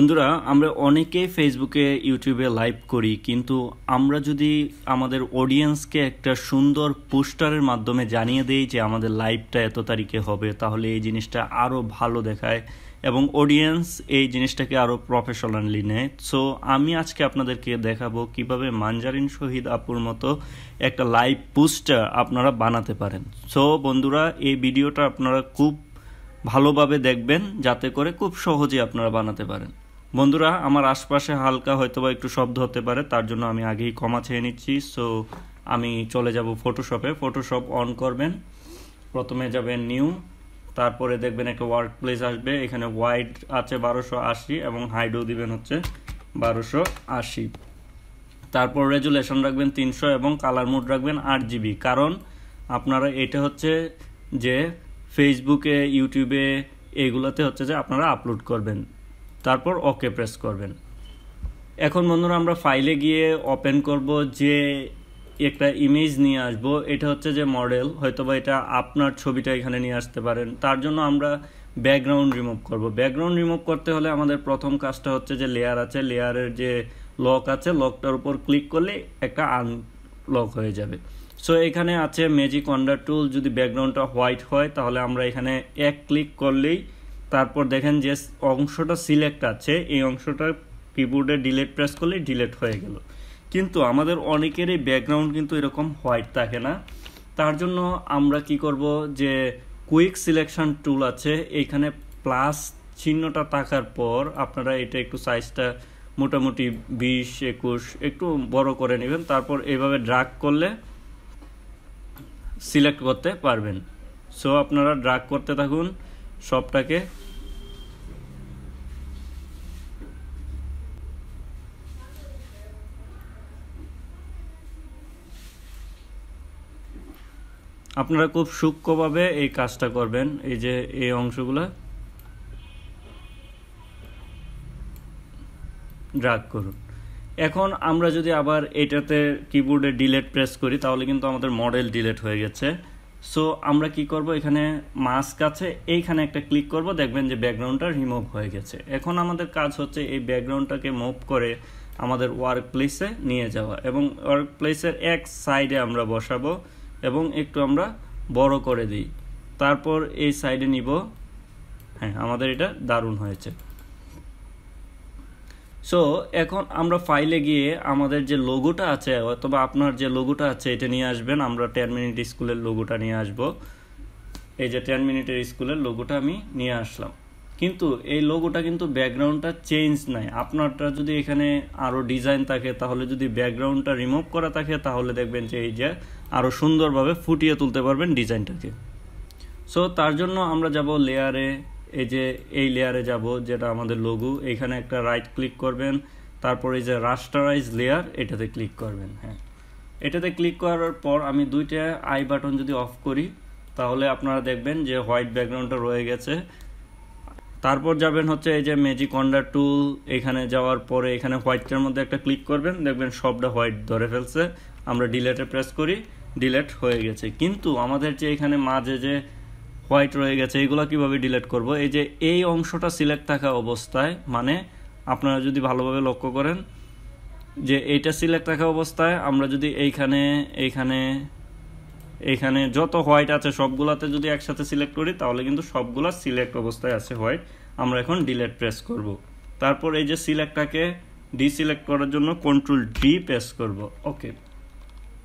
বন্ধুরা আমরা অনেকে ফেসবুকে ইউটিউবে লাইভ করি কিন্তু আমরা যদি আমাদের অডিয়েন্সকে একটা সুন্দর পোস্টারের মাধ্যমে জানিয়ে দেই যে আমাদের লাইভটা এত তারিখে হবে তাহলে এই জিনিসটা আরও ভালো দেখায় এবং অডিয়েন্স এই জিনিসটাকে আরও প্রফেশনালি নেয় সো আমি আজকে আপনাদেরকে দেখাবো কিভাবে মানজারিন শহীদ আপুর মতো একটা লাইভ পোস্টার আপনারা বানাতে পারেন সো বন্ধুরা এই ভিডিওটা আপনারা খুব ভালোভাবে দেখবেন যাতে করে খুব সহজে আপনারা বানাতে পারেন বন্ধুরা আমার আশপাশে হালকা হয়তো বা একটু শব্দ হতে পারে তার জন্য আমি আগেই ক্ষমা চেয়ে নিচ্ছি সো আমি চলে যাব ফটোশপে ফটোশপ অন করবেন প্রথমে যাবেন নিউ তারপরে দেখবেন একটা ওয়ার্ক প্লেস আসবে এখানে ওয়াইড আছে বারোশো আশি এবং হাইডও দিবেন হচ্ছে বারোশো আশি তারপর রেজুলেশন রাখবেন তিনশো এবং কালার মোড রাখবেন আট জিবি কারণ আপনারা এটা হচ্ছে যে ফেসবুকে ইউটিউবে এগুলোতে হচ্ছে যে আপনারা আপলোড করবেন তারপর ওকে প্রেস করবেন এখন বন্ধুরা আমরা ফাইলে গিয়ে ওপেন করব যে একটা ইমেজ নিয়ে আসব এটা হচ্ছে যে মডেল হয়তো বা এটা আপনার ছবিটা এখানে নিয়ে আসতে পারেন তার জন্য আমরা ব্যাকগ্রাউন্ড রিমুভ করব ব্যাকগ্রাউন্ড রিমুভ করতে হলে আমাদের প্রথম কাজটা হচ্ছে যে লেয়ার আছে লেয়ারের যে লক আছে লকটার উপর ক্লিক করলে একটা আনলক হয়ে যাবে সো এখানে আছে ম্যাজিক ওয়ান্ডার টুল যদি ব্যাকগ্রাউন্ডটা হোয়াইট হয় তাহলে আমরা এখানে এক ক্লিক করলেই তারপর দেখেন যে অংশটা সিলেক্ট আছে এই অংশটা কিবোর্ডে ডিলেট প্রেস করলে ডিলেট হয়ে গেল কিন্তু আমাদের অনেকেরই ব্যাকগ্রাউন্ড কিন্তু এরকম হোয়াইট থাকে না তার জন্য আমরা কি করব যে কুইক সিলেকশন টুল আছে এইখানে প্লাস চিহ্নটা থাকার পর আপনারা এটা একটু সাইজটা মোটামুটি বিশ একুশ একটু বড় করে নেবেন তারপর এভাবে ড্রাগ করলে সিলেক্ট করতে পারবেন সো আপনারা ড্রাগ করতে থাকুন সবটাকে আপনারা খুব সূক্ষ্মভাবে এই কাজটা করবেন এই যে এই অংশগুলো ড্রাগ করুন এখন আমরা যদি আবার এটাতে কিবোর্ডে ডিলেট প্রেস করি তাহলে কিন্তু আমাদের মডেল ডিলেট হয়ে গেছে সো আমরা কি করব এখানে মাস্ক আছে এইখানে একটা ক্লিক করব দেখবেন যে ব্যাকগ্রাউন্ডটা রিমুভ হয়ে গেছে এখন আমাদের কাজ হচ্ছে এই ব্যাকগ্রাউন্ডটাকে মুভ করে আমাদের ওয়ার্ক প্লেসে নিয়ে যাওয়া এবং ওয়ার্ক প্লেসের এক সাইডে আমরা বসাবো এবং একটু আমরা বড় করে দিই তারপর এই সাইডে নিব হ্যাঁ আমাদের এটা দারুণ হয়েছে সো এখন আমরা ফাইলে গিয়ে আমাদের যে লোগোটা আছে অথবা আপনার যে লোগোটা আছে এটা নিয়ে আসবেন আমরা টেন মিনিট স্কুলের লোগোটা নিয়ে আসব এই যে টেন মিনিটের স্কুলের লোগোটা আমি নিয়ে আসলাম কিন্তু এই লোগোটা কিন্তু ব্যাকগ্রাউন্ডটা চেঞ্জ নাই আপনারটা যদি এখানে আরও ডিজাইন থাকে তাহলে যদি ব্যাকগ্রাউন্ডটা রিমুভ করা থাকে তাহলে দেখবেন যে এই যে আরও সুন্দরভাবে ফুটিয়ে তুলতে পারবেন ডিজাইনটাকে সো তার জন্য আমরা যাব লেয়ারে এই যে এই লেয়ারে যাব যেটা আমাদের লোগো এখানে একটা রাইট ক্লিক করবেন তারপর এই যে রাস্টারাইজ লেয়ার এটাতে ক্লিক করবেন হ্যাঁ এটাতে ক্লিক করার পর আমি দুইটা আই বাটন যদি অফ করি তাহলে আপনারা দেখবেন যে হোয়াইট ব্যাকগ্রাউন্ডটা রয়ে গেছে তারপর যাবেন হচ্ছে এই যে ম্যাজিক ওয়ান্ডার টুল এখানে যাওয়ার পরে এখানে হোয়াইটটার মধ্যে একটা ক্লিক করবেন দেখবেন সবটা হোয়াইট ধরে ফেলছে আমরা ডিলেটে প্রেস করি ডিলেট হয়ে গেছে কিন্তু আমাদের যে এখানে মাঝে যে হোয়াইট রয়ে গেছে এগুলো কিভাবে ডিলেট করব এই যে এই অংশটা সিলেক্ট থাকা অবস্থায় মানে আপনারা যদি ভালোভাবে লক্ষ্য করেন যে এইটা সিলেক্ট থাকা অবস্থায় আমরা যদি এইখানে এইখানে এখানে যত হোয়াইট আছে সবগুলাতে যদি একসাথে সিলেক্ট করি তাহলে কিন্তু সবগুলা সিলেক্ট অবস্থায় আছে হোয়াইট আমরা এখন ডিলেট প্রেস করব। তারপর এই যে সিলেক্টটাকে ডিসিলেক্ট করার জন্য কন্ট্রোল ডি প্রেস করব ওকে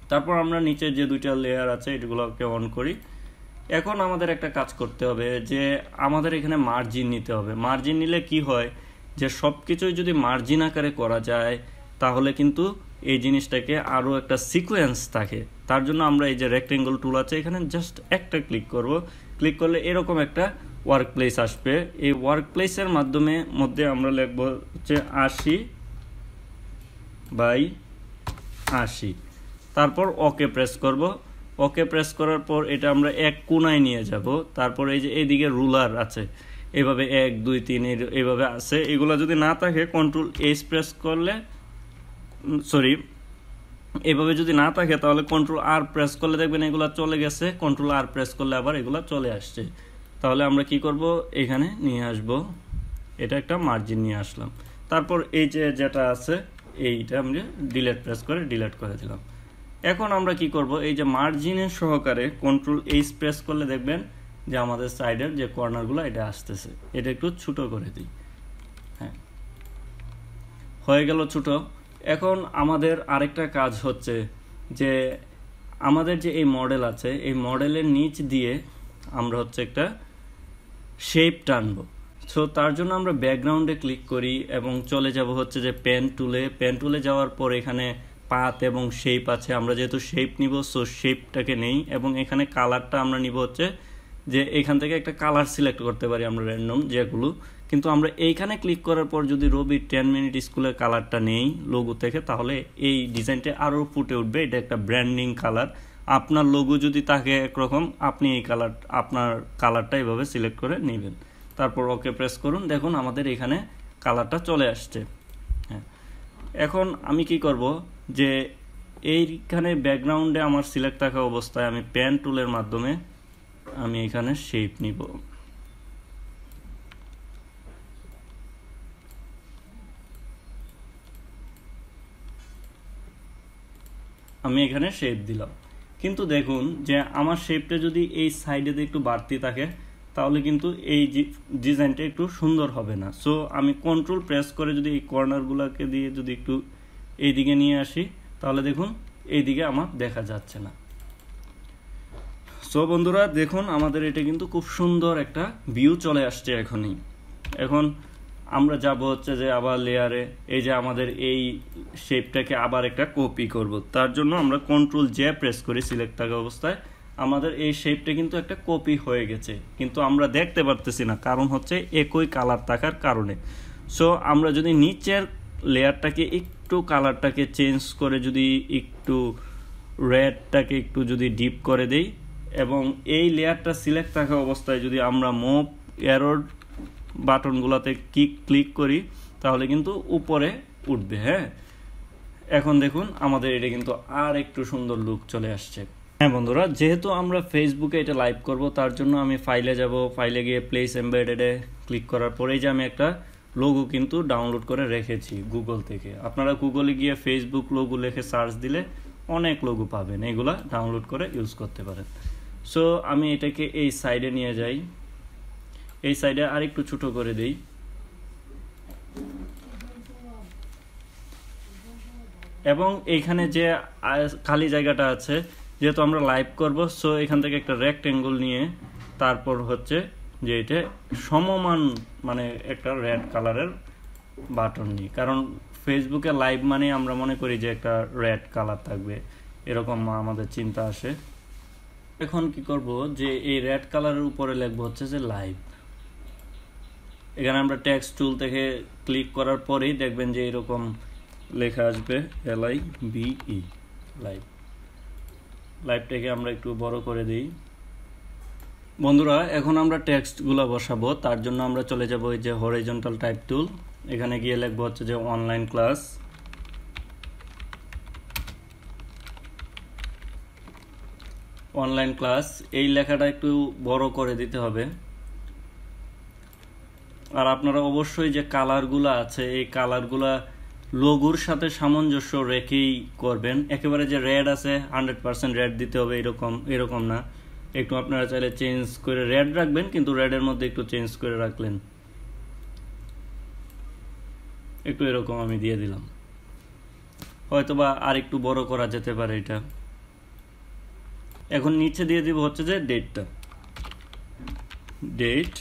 তারপর আমরা নিচে যে দুইটা লেয়ার আছে এগুলোকে অন করি এখন আমাদের একটা কাজ করতে হবে যে আমাদের এখানে মার্জিন নিতে হবে মার্জিন নিলে কি হয় যে সব কিছুই যদি মার্জিন আকারে করা যায় তাহলে কিন্তু এই জিনিসটাকে আরও একটা সিকোয়েন্স থাকে তার জন্য আমরা এই যে রেক্টেঙ্গল টুল আছে এখানে জাস্ট একটা ক্লিক করব ক্লিক করলে এরকম একটা ওয়ার্ক প্লেস আসবে এই ওয়ার্ক প্লেসের মাধ্যমে মধ্যে আমরা লিখব হচ্ছে আশি বাই আশি তারপর ওকে প্রেস করব ওকে প্রেস করার পর এটা আমরা এক কোনায় নিয়ে যাব তারপর এই যে এইদিকে রুলার আছে এভাবে এক দুই তিন এইভাবে আছে এগুলো যদি না থাকে কন্ট্রোল এস প্রেস করলে সরি এভাবে যদি না থাকে তাহলে কন্ট্রোল আর প্রেস করলে দেখবেন এগুলো চলে গেছে কন্ট্রোল আর প্রেস করলে আবার এগুলো চলে আসছে তাহলে আমরা কি করব এখানে নিয়ে আসব এটা একটা মার্জিন নিয়ে আসলাম তারপর এই যে যেটা আছে এইটা আমরা ডিলেট প্রেস করে ডিলেট করে দিলাম এখন আমরা কি করব এই যে মার্জিনের সহকারে কন্ট্রোল এইচ প্রেস করলে দেখবেন যে আমাদের সাইডের যে কর্নারগুলো এটা আসতেছে এটা একটু ছোটো করে দিই হ্যাঁ হয়ে গেল ছোটো এখন আমাদের আরেকটা কাজ হচ্ছে যে আমাদের যে এই মডেল আছে এই মডেলের নিচ দিয়ে আমরা হচ্ছে একটা শেপ টানবো সো তার জন্য আমরা ব্যাকগ্রাউন্ডে ক্লিক করি এবং চলে যাব হচ্ছে যে পেন টুলে পেন টুলে যাওয়ার পর এখানে পাত এবং শেপ আছে আমরা যেহেতু শেপ নিব সো শেপটাকে নেই এবং এখানে কালারটা আমরা নিব হচ্ছে যে এখান থেকে একটা কালার সিলেক্ট করতে পারি আমরা র্যান্ডম যেগুলো কিন্তু আমরা এইখানে ক্লিক করার পর যদি রবি টেন মিনিট স্কুলের কালারটা নেই লোগো থেকে তাহলে এই ডিজাইনটা আরও ফুটে উঠবে এটা একটা ব্র্যান্ডিং কালার আপনার লোগো যদি থাকে একরকম আপনি এই কালার আপনার কালারটা এভাবে সিলেক্ট করে নেবেন তারপর ওকে প্রেস করুন দেখুন আমাদের এখানে কালারটা চলে আসছে হ্যাঁ এখন আমি কি করব যে এইখানে ব্যাকগ্রাউন্ডে আমার সিলেক্ট থাকা অবস্থায় আমি প্যান টুলের মাধ্যমে আমি এখানে শেপ নিব আমি এখানে শেপ দিলাম কিন্তু দেখুন যে আমার শেপটা যদি এই সাইডে একটু বাড়তি থাকে তাহলে কিন্তু এই ডিজাইনটা একটু সুন্দর হবে না সো আমি কন্ট্রোল প্রেস করে যদি এই কর্নারগুলোকে দিয়ে যদি একটু এইদিকে নিয়ে আসি তাহলে দেখুন এইদিকে আমার দেখা যাচ্ছে না সো বন্ধুরা দেখুন আমাদের এটা কিন্তু খুব সুন্দর একটা ভিউ চলে আসছে এখনই এখন আমরা যাব হচ্ছে যে আবার লেয়ারে এই যে আমাদের এই শেপটাকে আবার একটা কপি করব তার জন্য আমরা কন্ট্রোল জে প্রেস করি সিলেক্ট থাকা অবস্থায় আমাদের এই শেপটা কিন্তু একটা কপি হয়ে গেছে কিন্তু আমরা দেখতে পারতেছি না কারণ হচ্ছে একই কালার থাকার কারণে সো আমরা যদি নিচের লেয়ারটাকে একটু কালারটাকে চেঞ্জ করে যদি একটু রেডটাকে একটু যদি ডিপ করে দেই এবং এই লেয়ারটা সিলেক্ট থাকা অবস্থায় যদি আমরা মুভ এরোড বাটনগুলোতে কিক ক্লিক করি তাহলে কিন্তু উপরে উঠবে হ্যাঁ এখন দেখুন আমাদের এটা কিন্তু আর একটু সুন্দর লুক চলে আসছে হ্যাঁ বন্ধুরা যেহেতু আমরা ফেসবুকে এটা লাইভ করব তার জন্য আমি ফাইলে যাব ফাইলে গিয়ে প্লেস এম্বয়েডেডে ক্লিক করার পরেই যে আমি একটা লোগো কিন্তু ডাউনলোড করে রেখেছি গুগল থেকে আপনারা গুগলে গিয়ে ফেসবুক লোগো লেখে সার্চ দিলে অনেক লোগো পাবেন এগুলা ডাউনলোড করে ইউজ করতে পারেন সো আমি এটাকে এই সাইডে নিয়ে যাই এই সাইডে আরেকটু ছোট করে দেই এবং এইখানে যে খালি জায়গাটা আছে যেহেতু আমরা লাইভ করব সো এখান থেকে একটা রেক্টেঙ্গল নিয়ে তারপর হচ্ছে যে এটা সমমান মানে একটা রেড কালারের বাটন নিই কারণ ফেসবুকে লাইভ মানে আমরা মনে করি যে একটা রেড কালার থাকবে এরকম আমাদের চিন্তা আসে এখন কি করব যে এই রেড কালারের উপরে লিখবো হচ্ছে যে লাইভ এখানে আমরা ট্যাক্স টুল থেকে ক্লিক করার পরেই দেখবেন যে এরকম লেখা আসবে এল আই বিই লাইভ লাইভটাকে আমরা একটু বড় করে দিই বন্ধুরা এখন আমরা টেক্সটগুলো বসাবো তার জন্য আমরা চলে যাব এই যে হরিজন্টাল টাইপ টুল এখানে গিয়ে লিখবো হচ্ছে যে অনলাইন ক্লাস অনলাইন ক্লাস এই লেখাটা একটু বড় করে দিতে হবে আর আপনারা অবশ্যই যে কালারগুলো আছে এই কালারগুলা লোগোর সাথে সামঞ্জস্য রেখেই করবেন একেবারে যে রেড আছে হান্ড্রেড পারসেন্ট রেড দিতে হবে এরকম এরকম না একটু আপনারা চাইলে চেঞ্জ করে রেড রাখবেন কিন্তু রেডের মধ্যে একটু চেঞ্জ করে রাখলেন একটু এরকম আমি দিয়ে দিলাম হয়তোবা আর একটু বড় করা যেতে পারে এটা এখন নিচে দিয়ে দিব হচ্ছে যে ডেটটা ডেট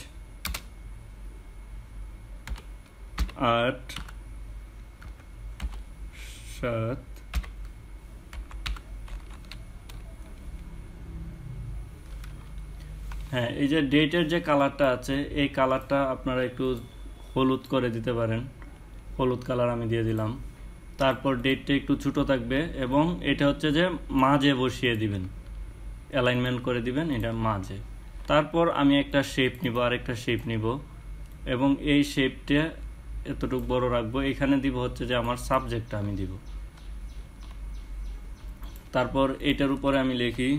আট সাত হ্যাঁ এই যে ডেটের যে কালারটা আছে এই কালারটা আপনারা একটু হলুদ করে দিতে পারেন হলুদ কালার আমি দিয়ে দিলাম তারপর ডেটটা একটু ছোটো থাকবে এবং এটা হচ্ছে যে মাঝে বসিয়ে দিবেন অ্যালাইনমেন্ট করে দিবেন এটা মাঝে তারপর আমি একটা শেপ নিব আর একটা শেপ নিব এবং এই শেপটা এতটুকু বড় রাখবো এখানে দিব হচ্ছে যে আমার সাবজেক্টটা আমি দিব তারপর এটার উপরে আমি লিখি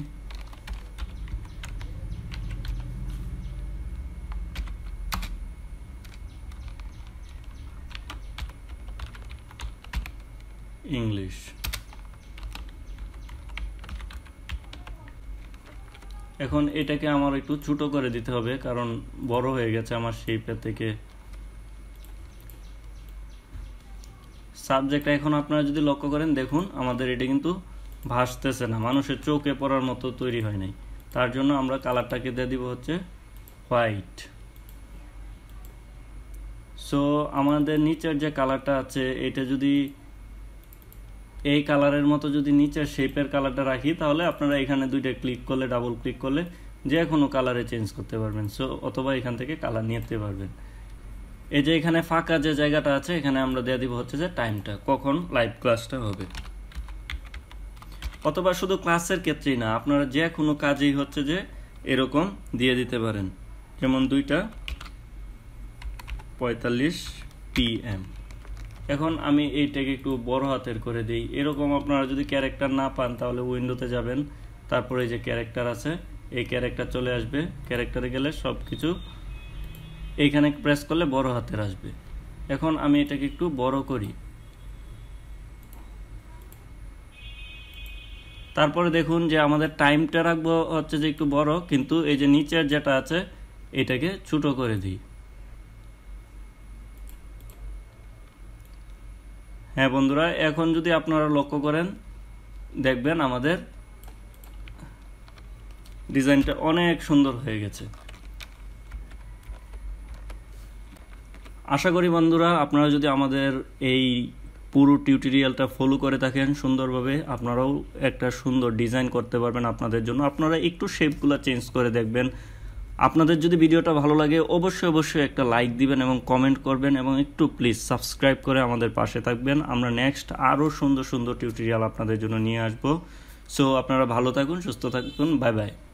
English এখন এটাকে আমার একটু ছোটো করে দিতে হবে কারণ বড় হয়ে গেছে আমার শেপের থেকে সাবজেক্টটা এখন আপনারা যদি লক্ষ্য করেন দেখুন আমাদের এটা কিন্তু ভাসতেছে না মানুষের চোখে পড়ার মতো তৈরি হয় নাই তার জন্য আমরা কালারটাকে দিয়ে দিব হচ্ছে হোয়াইট সো আমাদের নিচের যে কালারটা আছে এটা যদি এই কালারের মতো যদি নিচের শেপের কালারটা রাখি তাহলে আপনারা এখানে দুইটা ক্লিক করলে ডাবল ক্লিক করলে যে কোনো কালারে চেঞ্জ করতে পারবেন সো অথবা এখান থেকে কালার নিতে পারবেন এই যে এখানে ফাঁকা যে জায়গাটা আছে এখানে আমরা দেওয়া দিব হচ্ছে যে টাইমটা কখন লাইভ ক্লাসটা হবে অথবা শুধু ক্লাসের ক্ষেত্রেই না আপনারা যে কোনো কাজেই হচ্ছে যে এরকম দিয়ে দিতে পারেন যেমন দুইটা পঁয়তাল্লিশ পিএম এখন আমি এইটাকে একটু বড় হাতের করে দিই এরকম আপনারা যদি ক্যারেক্টার না পান তাহলে উইন্ডোতে যাবেন তারপরে যে ক্যারেক্টার আছে এই ক্যারেক্টার চলে আসবে ক্যারেক্টারে গেলে সব কিছু এইখানে প্রেস করলে বড় হাতের আসবে এখন আমি এটাকে একটু বড় করি তারপরে দেখুন যে আমাদের টাইমটা রাখবো হচ্ছে যে একটু বড় কিন্তু এই যে নিচের যেটা আছে এটাকে ছোট করে দিই হ্যাঁ বন্ধুরা এখন যদি আপনারা লক্ষ্য করেন দেখবেন আমাদের ডিজাইনটা অনেক সুন্দর হয়ে গেছে আশা করি বন্ধুরা আপনারা যদি আমাদের এই পুরো টিউটোরিয়ালটা ফলো করে থাকেন সুন্দরভাবে আপনারাও একটা সুন্দর ডিজাইন করতে পারবেন আপনাদের জন্য আপনারা একটু শেপগুলো চেঞ্জ করে দেখবেন আপনাদের যদি ভিডিওটা ভালো লাগে অবশ্যই অবশ্যই একটা লাইক দিবেন এবং কমেন্ট করবেন এবং একটু প্লিজ সাবস্ক্রাইব করে আমাদের পাশে থাকবেন আমরা নেক্সট আরও সুন্দর সুন্দর টিউটোরিয়াল আপনাদের জন্য নিয়ে আসবো সো আপনারা ভালো থাকুন সুস্থ থাকুন বাই বাই